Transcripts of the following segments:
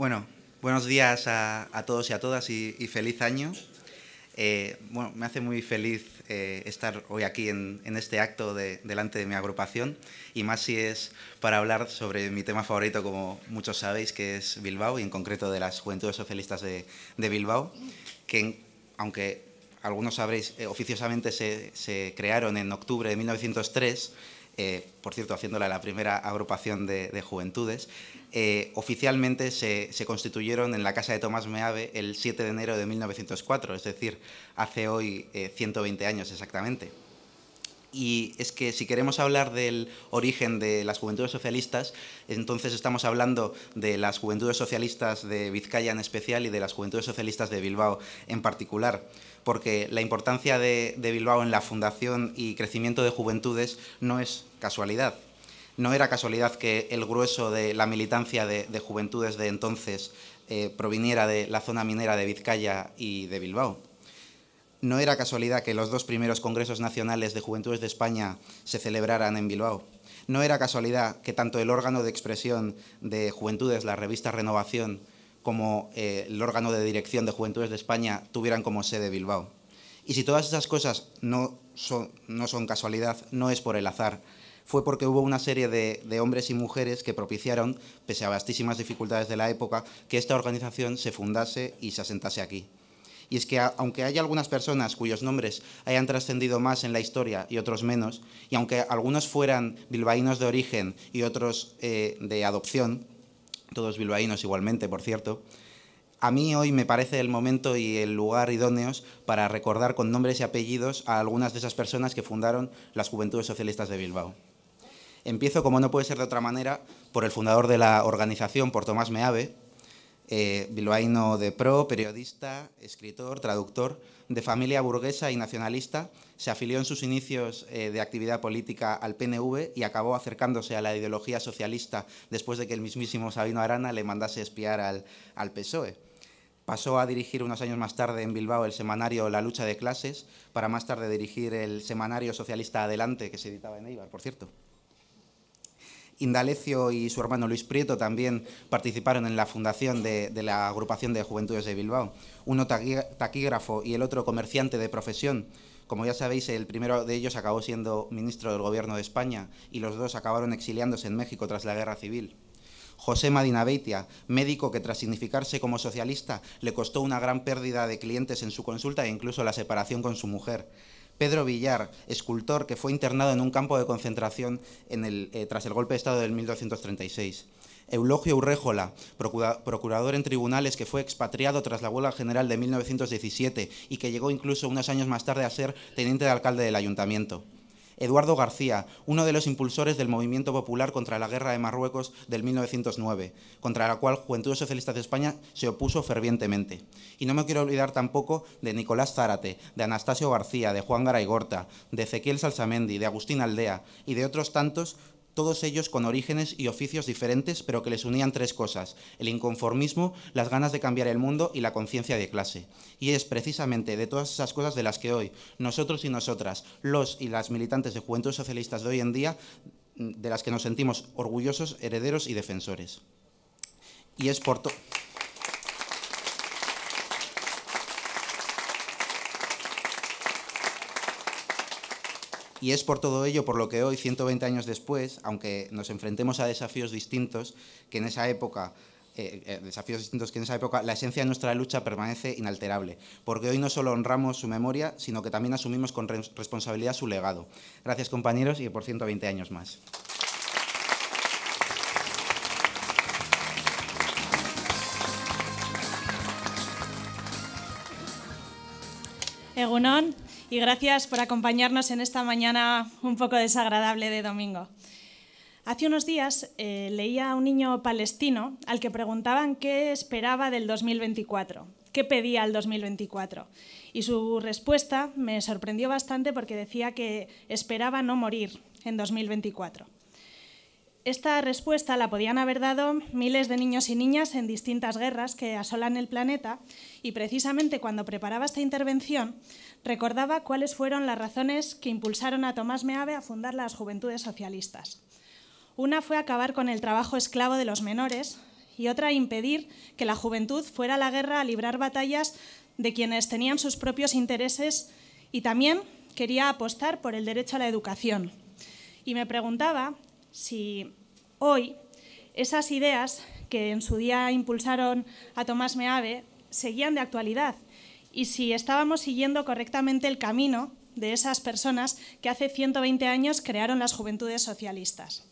Bueno, buenos días a, todos y a todas y, feliz año. Eh, me hace muy feliz eh, estar hoy aquí en, este acto delante de mi agrupación y más si es para hablar sobre mi tema favorito, como muchos sabéis, que es Bilbao y en concreto de las Juventudes Socialistas de, Bilbao, que aunque algunos sabréis, eh, oficiosamente se, se crearon en octubre de 1903 eh, por cierto, haciéndola la primera agrupación de, juventudes, eh, oficialmente se, constituyeron en la casa de Tomás Meave el 7 de enero de 1904, es decir, hace hoy 120 eh, años exactamente y es que si queremos hablar del origen de las juventudes socialistas, entonces estamos hablando de las juventudes socialistas de Vizcaya en especial y de las juventudes socialistas de Bilbao en particular, porque la importancia de, Bilbao en la fundación y crecimiento de juventudes no es casualidad. No era casualidad que el grueso de la militancia de, juventudes de entonces eh, proviniera de la zona minera de Vizcaya y de Bilbao no era casualidad que los dos primeros Congresos Nacionales de Juventudes de España se celebraran en Bilbao. No era casualidad que tanto el órgano de expresión de Juventudes, la revista Renovación, como eh, el órgano de dirección de Juventudes de España tuvieran como sede Bilbao. Y si todas esas cosas no son, casualidad, no es por el azar, fue porque hubo una serie de, de, hombres y mujeres que propiciaron, pese a vastísimas dificultades de la época, que esta organización se fundase y se asentase aquí y es que aunque haya algunas personas cuyos nombres hayan trascendido más en la historia y otros menos, y aunque algunos fueran bilbaínos de origen y otros eh, de adopción, todos bilbaínos igualmente, por cierto, a mí hoy me parece el momento y el lugar idóneos para recordar con nombres y apellidos a algunas de esas personas que fundaron las Juventudes Socialistas de Bilbao. Empiezo, como no puede ser de otra manera, por el fundador de la organización, por Tomás Meave, eh, bilbaíno de pro, periodista, escritor, traductor, de familia burguesa y nacionalista, se afilió en sus inicios eh, de actividad política al PNV y acabó acercándose a la ideología socialista después de que el mismísimo Sabino Arana le mandase espiar al, al PSOE. Pasó a dirigir unos años más tarde en Bilbao el semanario La lucha de clases, para más tarde dirigir el semanario socialista Adelante, que se editaba en Eibar, por cierto. Indalecio y su hermano Luis Prieto también participaron en la fundación de, la agrupación de Juventudes de Bilbao. Uno taquígrafo y el otro comerciante de profesión. Como ya sabéis, el primero de ellos acabó siendo ministro del Gobierno de España y los dos acabaron exiliándose en México tras la Guerra Civil. José Madinabeitia, médico que tras significarse como socialista le costó una gran pérdida de clientes en su consulta e incluso la separación con su mujer. Pedro Villar, escultor que fue internado en un campo de concentración eh, tras el golpe de Estado del 1236. Eulogio Urréjola, procurador en tribunales que fue expatriado tras la huelga general de 1917 y que llegó incluso unos años más tarde a ser teniente de alcalde del ayuntamiento. Eduardo García, uno de los impulsores del movimiento popular contra la guerra de Marruecos del 1909, contra la cual Juventud Socialista de España se opuso fervientemente. Y no me quiero olvidar tampoco de Nicolás Zárate, de Anastasio García, de Juan Gorta, de Ezequiel Salsamendi, de Agustín Aldea y de otros tantos todos ellos con orígenes y oficios diferentes, pero que les unían tres cosas, el inconformismo, las ganas de cambiar el mundo y la conciencia de clase. Y es precisamente de todas esas cosas de las que hoy nosotros y nosotras, los y las militantes de Juventud Socialistas de hoy en día, de las que nos sentimos orgullosos, herederos y defensores. Y es por todo... Y es por todo ello por lo que hoy, 120 años después, aunque nos enfrentemos a desafíos distintos que en esa época eh, eh, desafíos distintos que en esa época, la esencia de nuestra lucha permanece inalterable, porque hoy no solo honramos su memoria, sino que también asumimos con responsabilidad su legado. Gracias compañeros y por 120 años más. Egunon, y gracias por acompañarnos en esta mañana un poco desagradable de domingo. Hace unos días eh, leía a un niño palestino al que preguntaban qué esperaba del 2024, qué pedía el 2024. Y su respuesta me sorprendió bastante porque decía que esperaba no morir en 2024. Esta respuesta la podían haber dado miles de niños y niñas en distintas guerras que asolan el planeta y precisamente cuando preparaba esta intervención recordaba cuáles fueron las razones que impulsaron a Tomás Meave a fundar las Juventudes Socialistas. Una fue acabar con el trabajo esclavo de los menores y otra impedir que la juventud fuera a la guerra a librar batallas de quienes tenían sus propios intereses y también quería apostar por el derecho a la educación. Y me preguntaba si hoy esas ideas que en su día impulsaron a Tomás Meave seguían de actualidad y si estábamos siguiendo correctamente el camino de esas personas que hace 120 años crearon las juventudes socialistas.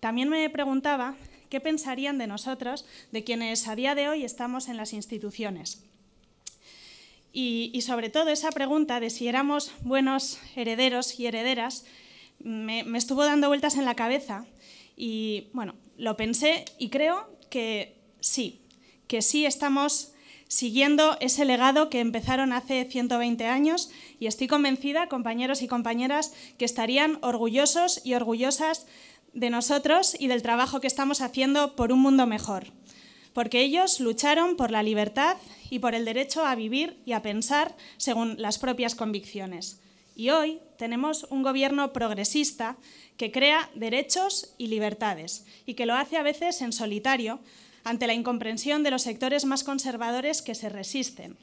También me preguntaba qué pensarían de nosotros, de quienes a día de hoy estamos en las instituciones. Y, y sobre todo esa pregunta de si éramos buenos herederos y herederas me, estuvo dando vueltas en la cabeza y bueno, lo pensé y creo que sí, que sí estamos siguiendo ese legado que empezaron hace 120 años y estoy convencida, compañeros y compañeras, que estarían orgullosos y orgullosas de nosotros y del trabajo que estamos haciendo por un mundo mejor, porque ellos lucharon por la libertad y por el derecho a vivir y a pensar según las propias convicciones. Y hoy, tenemos un gobierno progresista que crea derechos y libertades y que lo hace a veces en solitario ante la incomprensión de los sectores más conservadores que se resisten.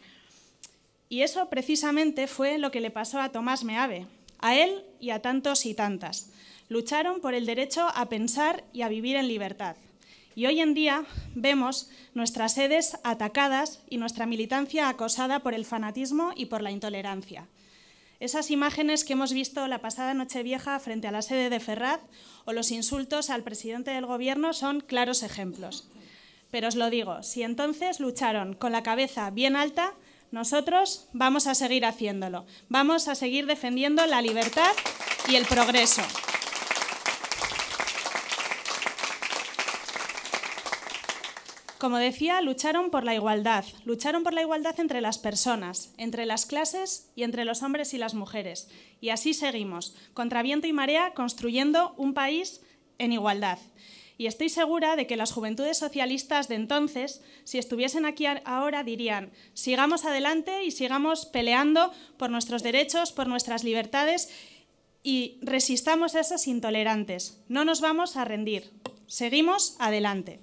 Y eso precisamente fue lo que le pasó a Tomás Meave, a él y a tantos y tantas. Lucharon por el derecho a pensar y a vivir en libertad. Y hoy en día vemos nuestras sedes atacadas y nuestra militancia acosada por el fanatismo y por la intolerancia. Esas imágenes que hemos visto la pasada Nochevieja frente a la sede de Ferraz o los insultos al presidente del Gobierno son claros ejemplos. Pero os lo digo, si entonces lucharon con la cabeza bien alta, nosotros vamos a seguir haciéndolo. Vamos a seguir defendiendo la libertad y el progreso. como decía, lucharon por la igualdad, lucharon por la igualdad entre las personas, entre las clases y entre los hombres y las mujeres. Y así seguimos, contra viento y marea, construyendo un país en igualdad. Y estoy segura de que las juventudes socialistas de entonces, si estuviesen aquí ahora, dirían, sigamos adelante y sigamos peleando por nuestros derechos, por nuestras libertades y resistamos a esos intolerantes. No nos vamos a rendir. Seguimos adelante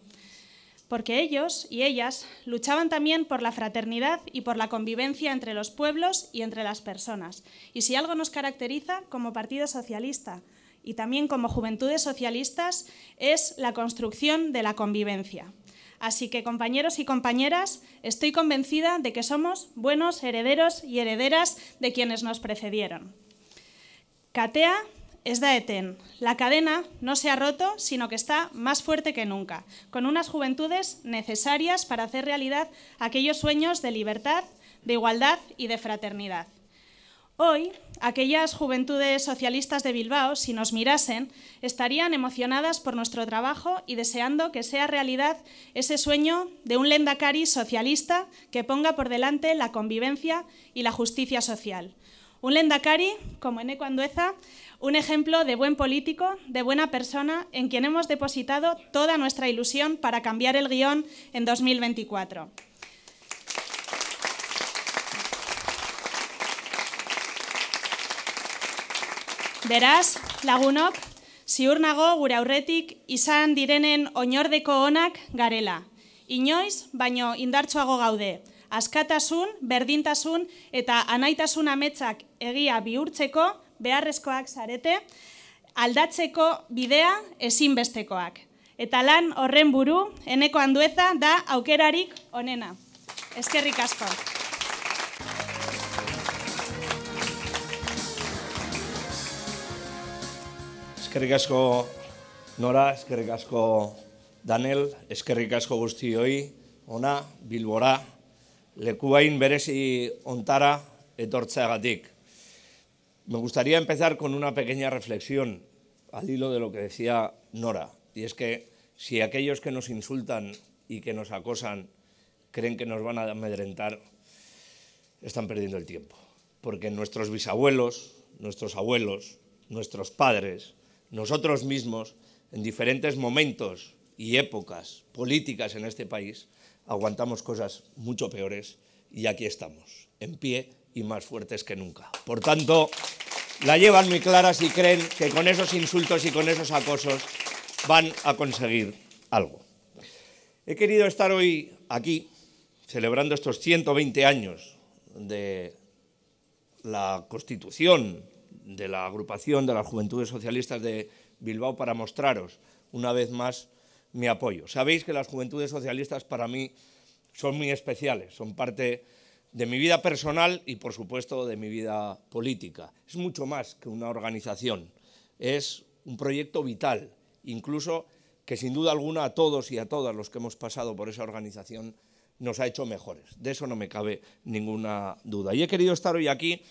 porque ellos y ellas luchaban también por la fraternidad y por la convivencia entre los pueblos y entre las personas. Y si algo nos caracteriza como Partido Socialista y también como Juventudes Socialistas es la construcción de la convivencia. Así que compañeros y compañeras, estoy convencida de que somos buenos herederos y herederas de quienes nos precedieron. Catea es eten La cadena no se ha roto, sino que está más fuerte que nunca, con unas juventudes necesarias para hacer realidad aquellos sueños de libertad, de igualdad y de fraternidad. Hoy, aquellas juventudes socialistas de Bilbao, si nos mirasen, estarían emocionadas por nuestro trabajo y deseando que sea realidad ese sueño de un lendacari socialista que ponga por delante la convivencia y la justicia social. Un lendacari como en Ecuandueza un ejemplo de buen político, de buena persona, en quien hemos depositado toda nuestra ilusión para cambiar el guión en 2024. Beraz, lagunok, ziur nago gure aurretik izan direnen oinordeko onak garela. Inoiz, baino indartsuago gaude. Askatasun, berdintasun eta anaitasun ametsak egia bihurtzeko beharrezkoak zarete, aldatzeko bidea ezinbestekoak. Eta lan horren buru, eneko handueza da aukerarik onena. Eskerrik asko. Ezkerrik asko Nora, ezkerrik asko Daniel, ezkerrik asko guzti hoi, ona, bilbora, lekuain berezi ontara etortzeagatik. Me gustaría empezar con una pequeña reflexión al hilo de lo que decía Nora, y es que si aquellos que nos insultan y que nos acosan creen que nos van a amedrentar, están perdiendo el tiempo, porque nuestros bisabuelos, nuestros abuelos, nuestros padres, nosotros mismos, en diferentes momentos y épocas políticas en este país, aguantamos cosas mucho peores y aquí estamos, en pie y más fuertes que nunca. Por tanto la llevan muy claras y creen que con esos insultos y con esos acosos van a conseguir algo. He querido estar hoy aquí celebrando estos 120 años de la constitución de la agrupación de las Juventudes Socialistas de Bilbao para mostraros una vez más mi apoyo. Sabéis que las Juventudes Socialistas para mí son muy especiales, son parte de mi vida personal y, por supuesto, de mi vida política. Es mucho más que una organización, es un proyecto vital, incluso que sin duda alguna a todos y a todas los que hemos pasado por esa organización nos ha hecho mejores. De eso no me cabe ninguna duda. Y he querido estar hoy aquí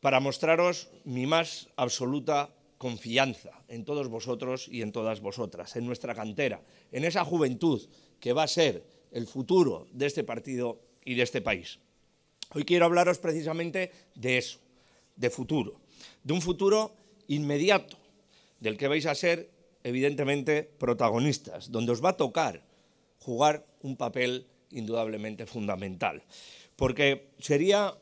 para mostraros mi más absoluta confianza en todos vosotros y en todas vosotras, en nuestra cantera, en esa juventud que va a ser el futuro de este partido y de este país. Hoy quiero hablaros precisamente de eso, de futuro, de un futuro inmediato, del que vais a ser evidentemente protagonistas, donde os va a tocar jugar un papel indudablemente fundamental, porque sería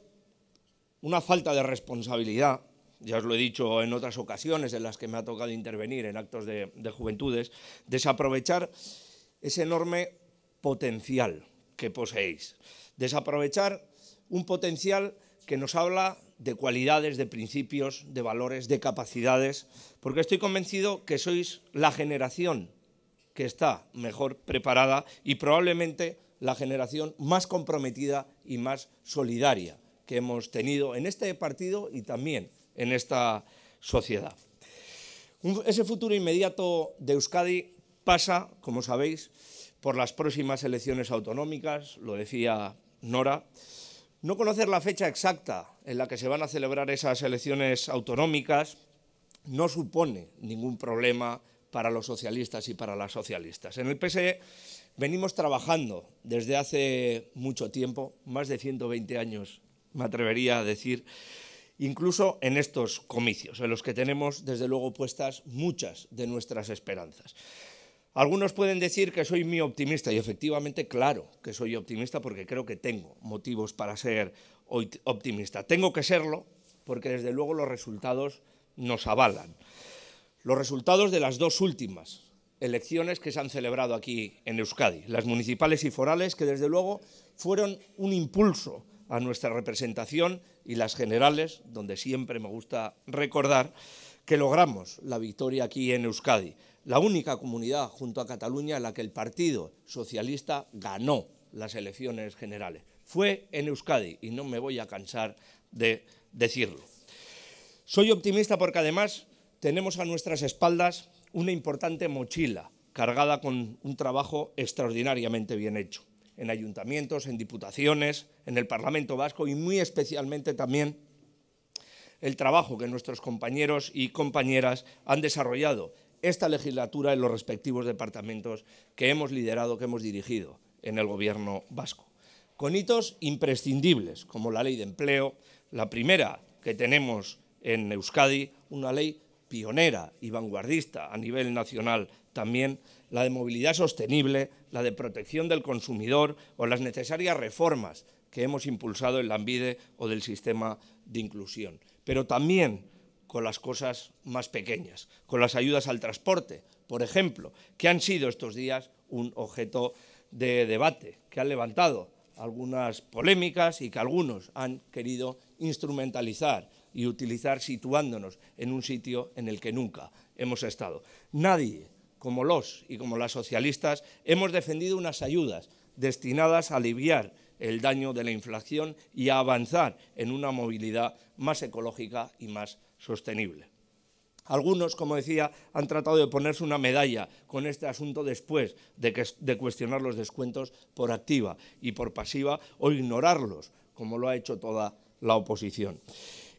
una falta de responsabilidad, ya os lo he dicho en otras ocasiones en las que me ha tocado intervenir en actos de, de juventudes, desaprovechar ese enorme potencial que poseéis, desaprovechar un potencial que nos habla de cualidades, de principios, de valores, de capacidades, porque estoy convencido que sois la generación que está mejor preparada y probablemente la generación más comprometida y más solidaria que hemos tenido en este partido y también en esta sociedad. ese futuro inmediato de Euskadi pasa, como sabéis, por las próximas elecciones autonómicas, lo decía Nora, no conocer la fecha exacta en la que se van a celebrar esas elecciones autonómicas no supone ningún problema para los socialistas y para las socialistas. En el PSE venimos trabajando desde hace mucho tiempo, más de 120 años me atrevería a decir, incluso en estos comicios, en los que tenemos desde luego puestas muchas de nuestras esperanzas. Algunos pueden decir que soy muy optimista y efectivamente, claro que soy optimista porque creo que tengo motivos para ser optimista. Tengo que serlo porque desde luego los resultados nos avalan. Los resultados de las dos últimas elecciones que se han celebrado aquí en Euskadi, las municipales y forales, que desde luego fueron un impulso a nuestra representación y las generales, donde siempre me gusta recordar que logramos la victoria aquí en Euskadi, la única comunidad junto a Cataluña en la que el Partido Socialista ganó las elecciones generales. Fue en Euskadi y no me voy a cansar de decirlo. Soy optimista porque además tenemos a nuestras espaldas una importante mochila cargada con un trabajo extraordinariamente bien hecho, en ayuntamientos, en diputaciones, en el Parlamento Vasco y muy especialmente también el trabajo que nuestros compañeros y compañeras han desarrollado esta legislatura en los respectivos departamentos que hemos liderado, que hemos dirigido en el Gobierno vasco. Con hitos imprescindibles, como la ley de empleo, la primera que tenemos en Euskadi, una ley pionera y vanguardista a nivel nacional también, la de movilidad sostenible, la de protección del consumidor o las necesarias reformas que hemos impulsado en la ANVIDE o del sistema de inclusión pero también con las cosas más pequeñas, con las ayudas al transporte, por ejemplo, que han sido estos días un objeto de debate, que han levantado algunas polémicas y que algunos han querido instrumentalizar y utilizar situándonos en un sitio en el que nunca hemos estado. Nadie, como los y como las socialistas, hemos defendido unas ayudas destinadas a aliviar el daño de la inflación y a avanzar en una movilidad más ecológica y más sostenible. Algunos, como decía, han tratado de ponerse una medalla con este asunto después de, de cuestionar los descuentos por activa y por pasiva o ignorarlos, como lo ha hecho toda la oposición.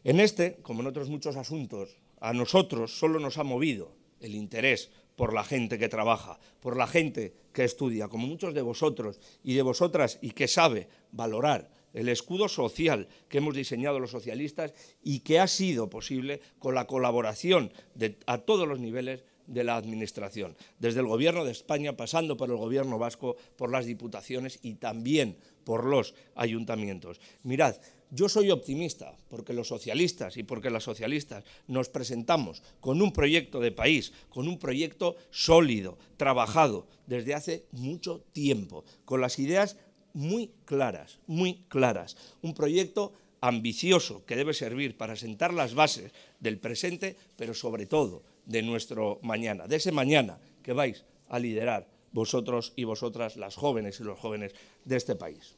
En este, como en otros muchos asuntos, a nosotros solo nos ha movido el interés por la gente que trabaja, por la gente que estudia, como muchos de vosotros y de vosotras, y que sabe valorar el escudo social que hemos diseñado los socialistas y que ha sido posible con la colaboración de, a todos los niveles de la Administración, desde el Gobierno de España, pasando por el Gobierno vasco, por las diputaciones y también por los ayuntamientos. Mirad, yo soy optimista porque los socialistas y porque las socialistas nos presentamos con un proyecto de país, con un proyecto sólido, trabajado desde hace mucho tiempo, con las ideas muy claras, muy claras. Un proyecto ambicioso que debe servir para sentar las bases del presente, pero sobre todo de nuestro mañana, de ese mañana que vais a liderar vosotros y vosotras, las jóvenes y los jóvenes de este país.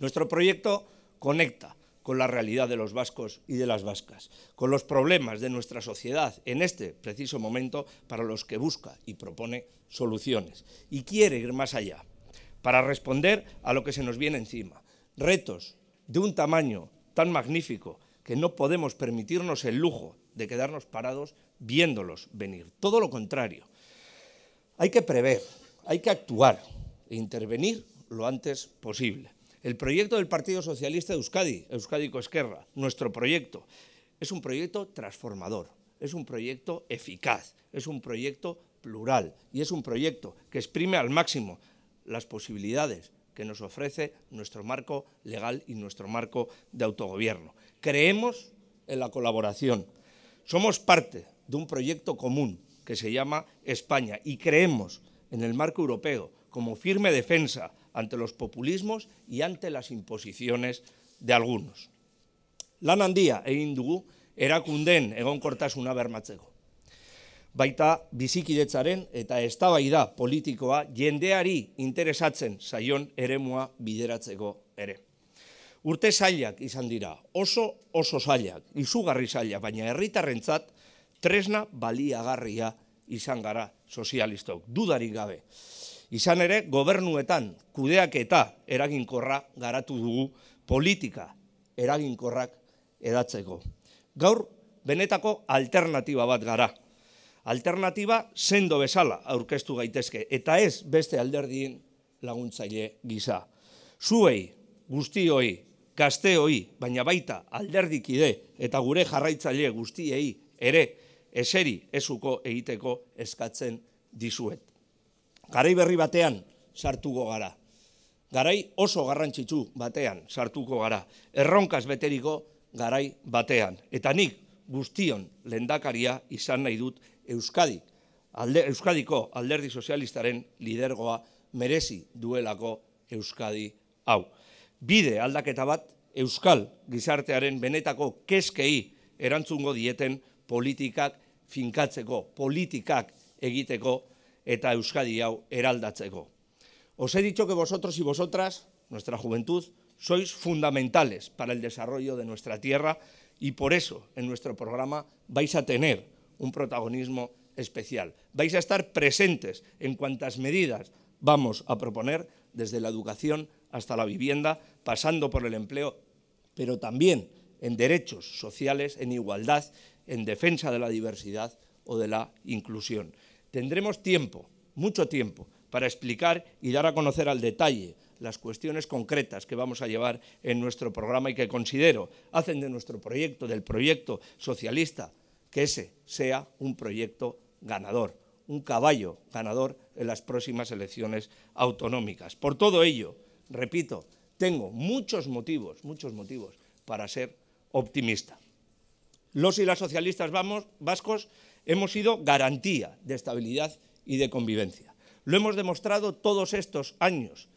Nuestro proyecto conecta con la realidad de los vascos y de las vascas, con los problemas de nuestra sociedad en este preciso momento para los que busca y propone soluciones y quiere ir más allá para responder a lo que se nos viene encima. Retos de un tamaño tan magnífico que no podemos permitirnos el lujo de quedarnos parados viéndolos venir. Todo lo contrario. Hay que prever, hay que actuar e intervenir lo antes posible. El proyecto del Partido Socialista de Euskadi, Euskadi Esquerra, nuestro proyecto, es un proyecto transformador, es un proyecto eficaz, es un proyecto plural y es un proyecto que exprime al máximo las posibilidades que nos ofrece nuestro marco legal y nuestro marco de autogobierno. Creemos en la colaboración. Somos parte de un proyecto común que se llama España y creemos en el marco europeo como firme defensa ante los populismos y ante las imposiciones de algunos. Lan handia egin dugu erakunden egonkortasuna bermatzeko. Baita bizikidetzaren eta eztabaida politikoa jendeari interesatzen saion eremua bideratzeko ere. Urte zailak izan dira, oso oso zailak, izugarri zailak, baina herritarrentzat tresna baliagarria izan gara sozialistok, Dudarik gabe. Izan ere, gobernuetan kudeak eta eraginkorra garatu dugu politika eraginkorrak edatzeko. Gaur, benetako alternatiba bat gara. Alternatiba sendo bezala aurkeztu gaitezke, eta ez beste alderdien laguntzaile gisa. Zuei, guztioi, gazteoi, baina baita alderdikide eta gure jarraitzaile guztiei ere eseri ezuko egiteko eskatzen dizuet garai berri batean sartuko gara. Garai oso garrantzitsu batean sartuko gara. Erronkaz beteriko garai batean. Eta nik guztion lendakaria izan nahi dut Euskadi. Alde, Euskadiko alderdi sozialistaren lidergoa merezi duelako Euskadi hau. Bide aldaketa bat Euskal gizartearen benetako keskei erantzungo dieten politikak finkatzeko, politikak egiteko eta Euskadi hau eraldatzeko. Os he dicho que vosotros y vosotras, nuestra juventud, sois fundamentales para el desarrollo de nuestra tierra y por eso en nuestro programa vais a tener un protagonismo especial. Vais a estar presentes en cuantas medidas vamos a proponer, desde la educación hasta la vivienda, pasando por el empleo, pero también en derechos sociales, en igualdad, en defensa de la diversidad o de la inclusión. Tendremos tiempo, mucho tiempo, para explicar y dar a conocer al detalle las cuestiones concretas que vamos a llevar en nuestro programa y que considero hacen de nuestro proyecto, del proyecto socialista, que ese sea un proyecto ganador, un caballo ganador en las próximas elecciones autonómicas. Por todo ello, repito, tengo muchos motivos, muchos motivos para ser optimista. Los y las socialistas vamos, vascos hemos sido garantía de estabilidad y de convivencia. Lo hemos demostrado todos estos años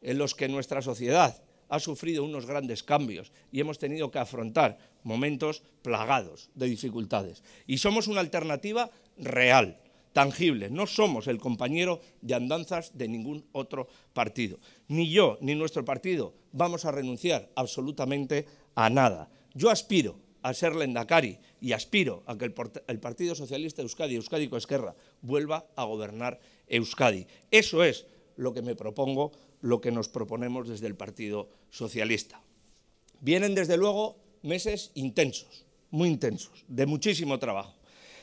en los que nuestra sociedad ha sufrido unos grandes cambios y hemos tenido que afrontar momentos plagados de dificultades. Y somos una alternativa real, tangible. No somos el compañero de andanzas de ningún otro partido. Ni yo ni nuestro partido vamos a renunciar absolutamente a nada. Yo aspiro a ser Lendakari y aspiro a que el, Partido Socialista Euskadi, Euskadi Coesquerra, vuelva a gobernar Euskadi. Eso es lo que me propongo, lo que nos proponemos desde el Partido Socialista. Vienen, desde luego, meses intensos, muy intensos, de muchísimo trabajo.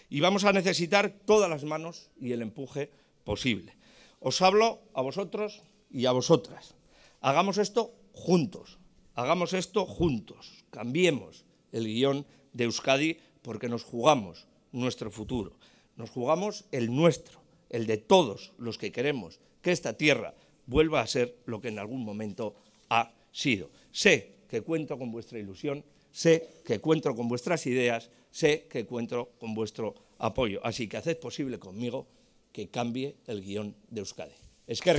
Y vamos a necesitar todas las manos y el empuje posible. Os hablo a vosotros y a vosotras. Hagamos esto juntos, hagamos esto juntos, cambiemos, el guión de Euskadi porque nos jugamos nuestro futuro, nos jugamos el nuestro, el de todos los que queremos que esta tierra vuelva a ser lo que en algún momento ha sido. Sé que cuento con vuestra ilusión, sé que cuento con vuestras ideas, sé que cuento con vuestro apoyo. Así que haced posible conmigo que cambie el guión de Euskadi. Es que